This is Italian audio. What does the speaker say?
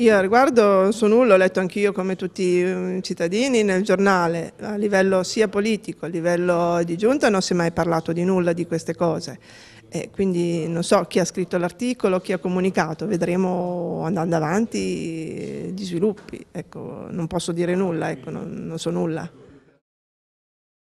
Io a riguardo su nulla ho letto anch'io come tutti mm, i cittadini nel giornale, a livello sia politico, a livello di giunta non si è mai parlato di nulla di queste cose. E quindi non so chi ha scritto l'articolo, chi ha comunicato, vedremo andando avanti gli sviluppi. Ecco, non posso dire nulla, ecco, non, non so nulla.